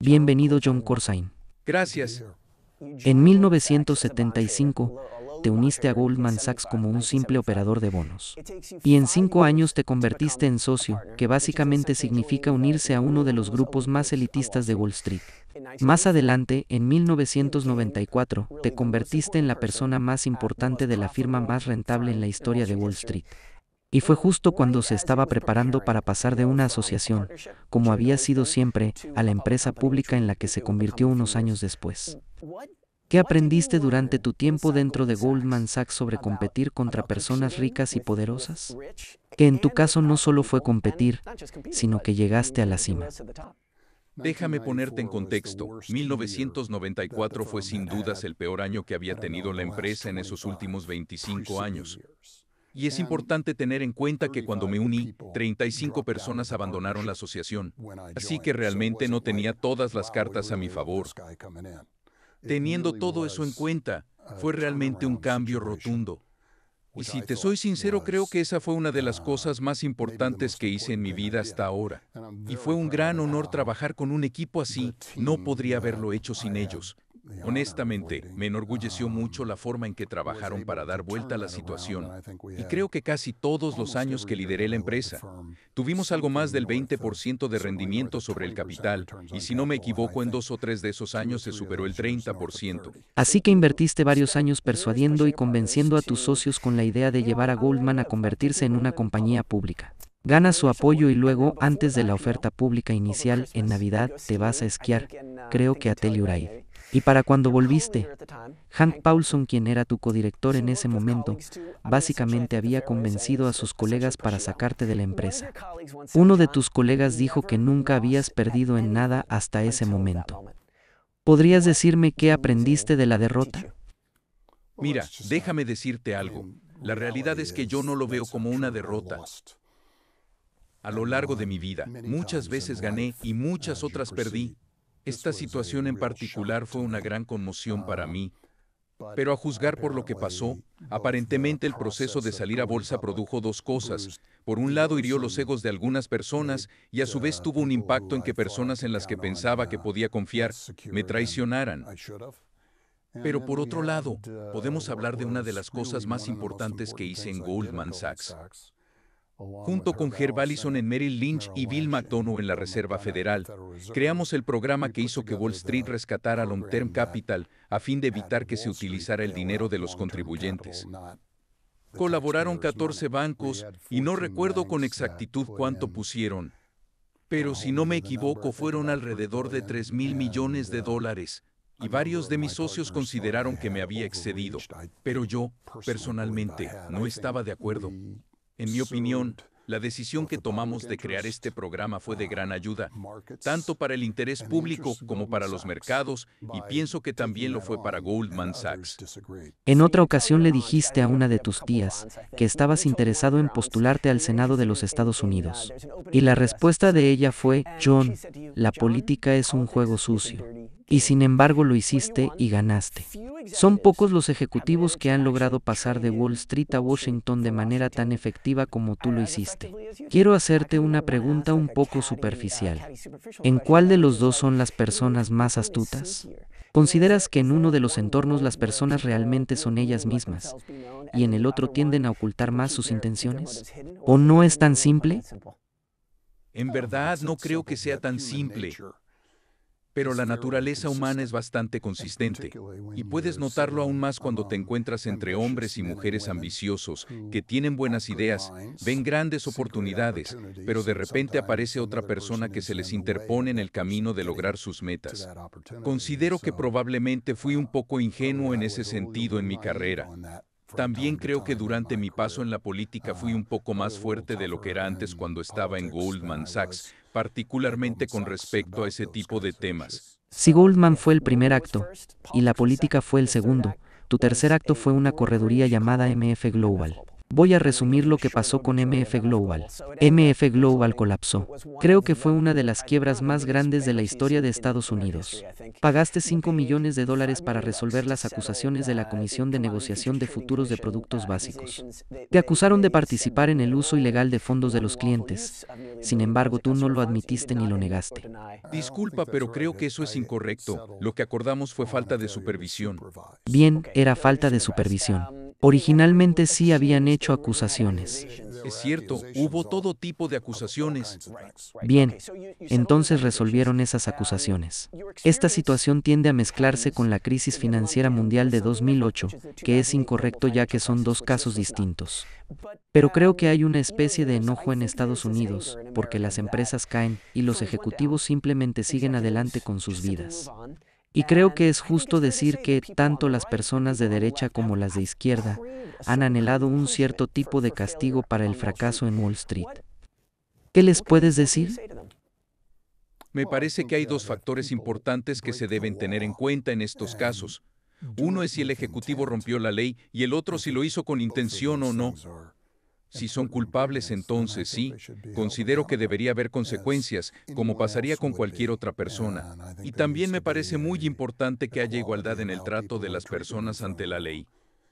Bienvenido John Corsain. Gracias. En 1975, te uniste a Goldman Sachs como un simple operador de bonos. Y en cinco años te convertiste en socio, que básicamente significa unirse a uno de los grupos más elitistas de Wall Street. Más adelante, en 1994, te convertiste en la persona más importante de la firma más rentable en la historia de Wall Street. Y fue justo cuando se estaba preparando para pasar de una asociación, como había sido siempre, a la empresa pública en la que se convirtió unos años después. ¿Qué aprendiste durante tu tiempo dentro de Goldman Sachs sobre competir contra personas ricas y poderosas? Que en tu caso no solo fue competir, sino que llegaste a la cima. Déjame ponerte en contexto. 1994 fue sin dudas el peor año que había tenido la empresa en esos últimos 25 años. Y es importante tener en cuenta que cuando me uní, 35 personas abandonaron la asociación, así que realmente no tenía todas las cartas a mi favor. Teniendo todo eso en cuenta, fue realmente un cambio rotundo. Y si te soy sincero, creo que esa fue una de las cosas más importantes que hice en mi vida hasta ahora. Y fue un gran honor trabajar con un equipo así, no podría haberlo hecho sin ellos. Honestamente, pues, me enorgulleció ah, mucho la forma en que pues, trabajaron para dar pues, vuelta a la situación y creo que casi todos los años que lideré la empresa tuvimos algo más del 20% de rendimiento sobre el capital y si no me equivoco en dos o tres de esos años se superó el 30%. Así que invertiste varios años persuadiendo y convenciendo a tus socios con la idea de llevar a Goldman a convertirse en una compañía pública. Ganas su apoyo y luego, antes de la oferta pública inicial, en Navidad, te vas a esquiar, creo que a Telluride. Y para cuando volviste, Hank Paulson, quien era tu codirector en ese momento, básicamente había convencido a sus colegas para sacarte de la empresa. Uno de tus colegas dijo que nunca habías perdido en nada hasta ese momento. ¿Podrías decirme qué aprendiste de la derrota? Mira, uh, déjame decirte algo. La realidad es que yo no lo veo como una derrota. A lo largo de mi vida, muchas veces gané y muchas otras perdí, esta situación en particular fue una gran conmoción para ah, mí, pero a juzgar por lo que pasó, aparentemente el proceso de salir a bolsa produjo dos cosas. Por un lado hirió los egos de algunas personas y a su vez tuvo un impacto en que personas en las que pensaba que podía confiar me traicionaran. Pero por otro lado, uh, podemos hablar de una de las cosas más importantes que hice en Goldman Sachs. Junto con Allison en Merrill Lynch y Bill McDonough en la Reserva Federal, creamos el programa que hizo que Wall Street rescatara Long Term Capital a fin de evitar que se utilizara el dinero de los contribuyentes. Colaboraron 14 bancos y no recuerdo con exactitud cuánto pusieron, pero si no me equivoco fueron alrededor de 3 mil millones de dólares y varios de mis socios consideraron que me había excedido, pero yo, personalmente, no estaba de acuerdo. En mi opinión, la decisión que tomamos de crear este programa fue de gran ayuda, tanto para el interés público como para los mercados, y pienso que también lo fue para Goldman Sachs. En otra ocasión le dijiste a una de tus tías que estabas interesado en postularte al Senado de los Estados Unidos. Y la respuesta de ella fue, John, la política es un juego sucio. Y sin embargo lo hiciste y ganaste. Son pocos los ejecutivos que han logrado pasar de Wall Street a Washington de manera tan efectiva como tú lo hiciste. Quiero hacerte una pregunta un poco superficial. ¿En cuál de los dos son las personas más astutas? ¿Consideras que en uno de los entornos las personas realmente son ellas mismas y en el otro tienden a ocultar más sus intenciones? ¿O no es tan simple? En verdad no creo que sea tan simple pero la este, oh, naturaleza pues, humana es este, bastante consistente, y puedes notarlo aún más cuando te encuentras entre hombres y mujeres ambiciosos que tienen buenas ideas, ven grandes oportunidades, pero de repente aparece otra persona que se les interpone en el camino de lograr sus metas. Considero que probablemente fui un poco ingenuo en ese sentido en mi carrera. También creo que durante mi paso en la política fui un poco más fuerte de lo que era antes cuando estaba en Goldman Sachs, particularmente con respecto a ese tipo de temas. Si Goldman fue el primer acto, y la política fue el segundo, tu tercer acto fue una correduría llamada MF Global. Voy a resumir lo que pasó con MF Global. MF Global colapsó. Creo que fue una de las quiebras más grandes de la historia de Estados Unidos. Pagaste 5 millones de dólares para resolver las acusaciones de la Comisión de Negociación de Futuros de Productos Básicos. Te acusaron de participar en el uso ilegal de fondos de los clientes. Sin embargo, tú no lo admitiste ni lo negaste. Disculpa, pero creo que eso es incorrecto. Lo que acordamos fue falta de supervisión. Bien, era falta de supervisión. Originalmente sí habían hecho acusaciones. Es cierto, hubo todo tipo de acusaciones. Bien, entonces resolvieron esas acusaciones. Esta situación tiende a mezclarse con la crisis financiera mundial de 2008, que es incorrecto ya que son dos casos distintos. Pero creo que hay una especie de enojo en Estados Unidos, porque las empresas caen y los ejecutivos simplemente siguen adelante con sus vidas. Y creo que ah, es justo decir que tanto las personas de derecha como las de izquierda han anhelado un cierto tipo de castigo para el fracaso en Wall Street. ¿Qué les puedes decir? Me parece que hay dos factores importantes que se deben tener en cuenta en estos casos. Uno es si el Ejecutivo rompió la ley y el otro si lo hizo con intención o no. Si son culpables, entonces sí, considero que debería haber consecuencias, como pasaría con cualquier otra persona. Y también me parece muy importante que haya igualdad en el trato de las personas ante la ley.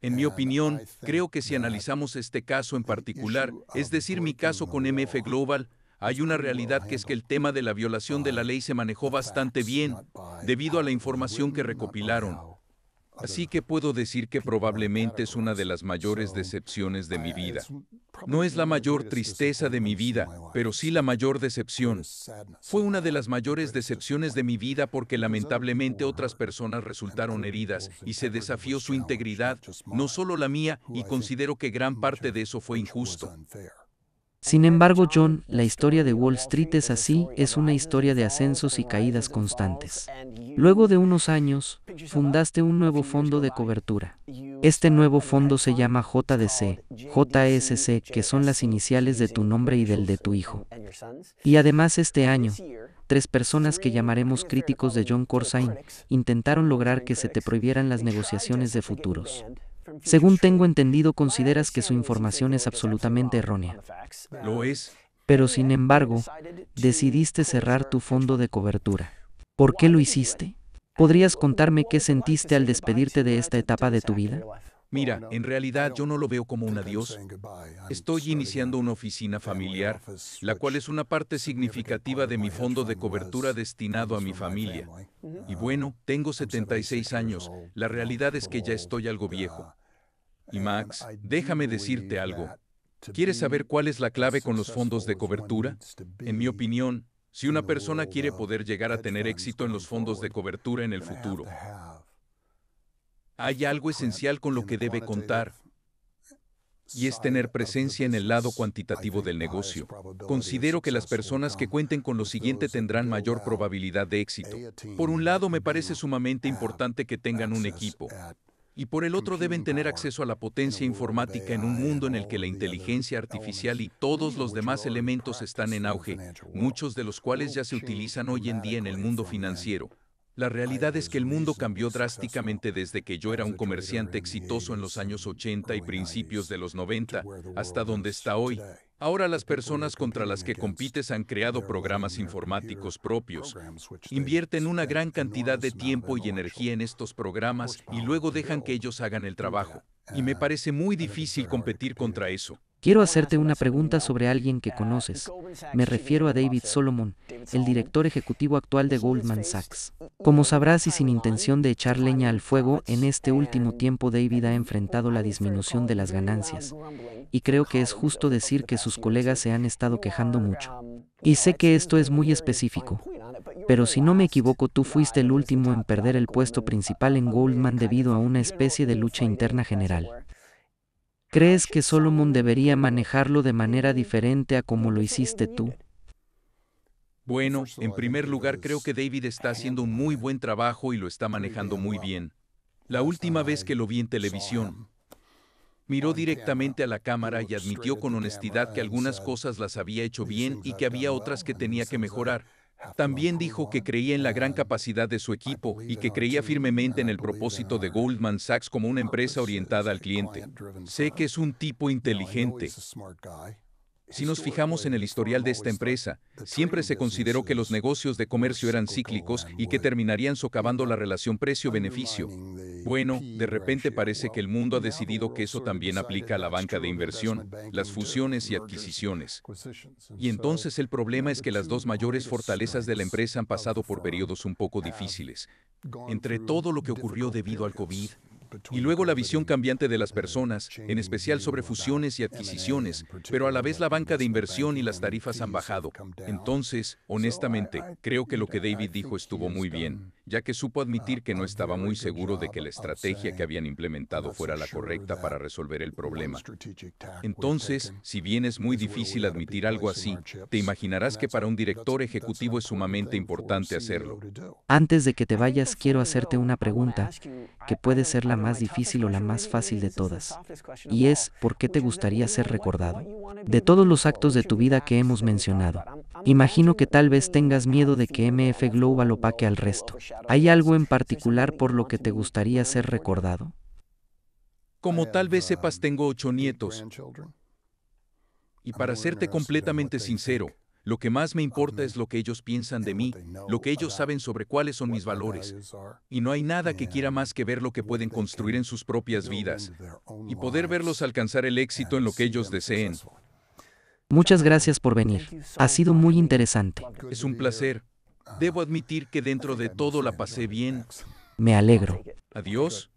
En mi opinión, creo que si analizamos este caso en particular, es decir, mi caso con MF Global, hay una realidad que es que el tema de la violación de la ley se manejó bastante bien, debido a la información que recopilaron, Así que puedo decir que probablemente es una de las mayores decepciones de mi ah, vida. No es la mayor tristeza de mi vida, pero sí la mayor decepción. Fue una de las mayores decepciones de mi vida porque lamentablemente otras personas resultaron heridas y se desafió su integridad, no solo la mía, y considero que gran parte de eso fue injusto. Sin embargo, John, la historia de Wall Street es así, es una historia de ascensos y caídas constantes. Luego de unos años, fundaste un nuevo fondo de cobertura. Este nuevo fondo se llama JDC, JSC, que son las iniciales de tu nombre y del de tu hijo. Y además este año, tres personas que llamaremos críticos de John Corsain intentaron lograr que se te prohibieran las negociaciones de futuros. Según tengo entendido, consideras que su información es absolutamente errónea. Lo es. Pero sin embargo, decidiste cerrar tu fondo de cobertura. ¿Por qué lo hiciste? ¿Podrías contarme qué sentiste al despedirte de esta etapa de tu vida? Mira, en realidad yo no lo veo como un adiós. Estoy iniciando una oficina familiar, la cual es una parte significativa de mi fondo de cobertura destinado a mi familia. Y bueno, tengo 76 años, la realidad es que ya estoy algo viejo. Y em, Max, déjame decirte algo. ¿Quieres saber cuál es la clave con los fondos de cobertura? En mi opinión, si una persona quiere poder llegar a tener éxito en los fondos de cobertura en el futuro, hay algo esencial con lo que debe contar, y es tener presencia en el lado cuantitativo del negocio. Considero que las personas que cuenten con lo siguiente tendrán mayor probabilidad de éxito. Por un lado, me parece sumamente importante que tengan un equipo, y por el otro deben tener acceso a la potencia informática en un mundo en el que la inteligencia artificial y todos los demás elementos están en auge, muchos de los cuales ya se utilizan hoy en día en el mundo financiero. La realidad es que el mundo cambió drásticamente desde que yo era un comerciante exitoso en los años 80 y principios de los 90 hasta donde está hoy. Ahora las personas contra las que compites han creado programas informáticos propios, invierten una gran cantidad de tiempo y energía en estos programas y luego dejan que ellos hagan el trabajo. Y me parece muy difícil competir contra eso. Quiero hacerte una pregunta sobre alguien que conoces. Me refiero a David Solomon, el director ejecutivo actual de Goldman Sachs. Como sabrás y sin intención de echar leña al fuego, en este último tiempo David ha enfrentado la disminución de las ganancias, y creo que es justo decir que sus colegas se han estado quejando mucho. Um, y sé que esto es muy específico, pero si no me equivoco tú fuiste el último en perder el puesto principal en Goldman debido a una especie de lucha interna general. ¿Crees que Solomon debería manejarlo de manera diferente a como lo hiciste tú? Bueno, en primer lugar creo que David está haciendo un muy buen trabajo y lo está manejando muy bien. La última vez que lo vi en televisión, miró directamente a la cámara y admitió con honestidad que algunas cosas las había hecho bien y que había otras que tenía que mejorar. También dijo que creía en la gran capacidad de su equipo y que creía firmemente en el propósito de Goldman Sachs como una empresa orientada al cliente. Sé que es un tipo inteligente. Si nos fijamos en el historial de esta empresa, siempre se consideró que los negocios de comercio eran cíclicos y que terminarían socavando la relación precio-beneficio. Bueno, de repente parece que el mundo ha decidido que eso también aplica a la banca de inversión, las fusiones y adquisiciones. Y entonces el problema es que las dos mayores fortalezas de la empresa han pasado por periodos un poco difíciles. Entre todo lo que ocurrió debido al COVID, y luego la visión cambiante de las personas, en especial sobre fusiones y adquisiciones, pero a la vez la banca de inversión y las tarifas han bajado. Entonces, honestamente, creo que lo que David dijo estuvo muy bien ya que supo admitir que no ah, estaba muy seguro de que la estrategia que habían implementado fuera la correcta para resolver el problema. Entonces, si bien es muy difícil admitir algo así, te imaginarás que para un director ejecutivo es sumamente importante e hacerlo. Antes de que te vayas, quiero hacerte una pregunta, que puede ser la más difícil o la más fácil de todas, y es, ¿por qué te gustaría ser recordado? De todos los actos de tu vida que hemos mencionado, Imagino que tal vez tengas miedo de que MF Global opaque al resto. ¿Hay algo en particular por lo que te gustaría ser recordado? Como tal vez sepas, tengo ocho nietos. Y para serte completamente sincero, lo que más me importa es lo que ellos piensan de mí, lo que ellos saben sobre cuáles son mis valores. Y no hay nada que quiera más que ver lo que pueden construir en sus propias vidas y poder verlos alcanzar el éxito en lo que ellos deseen. Muchas gracias por venir. Ha sido muy interesante. Es un placer. Debo admitir que dentro de todo la pasé bien. Me alegro. Adiós.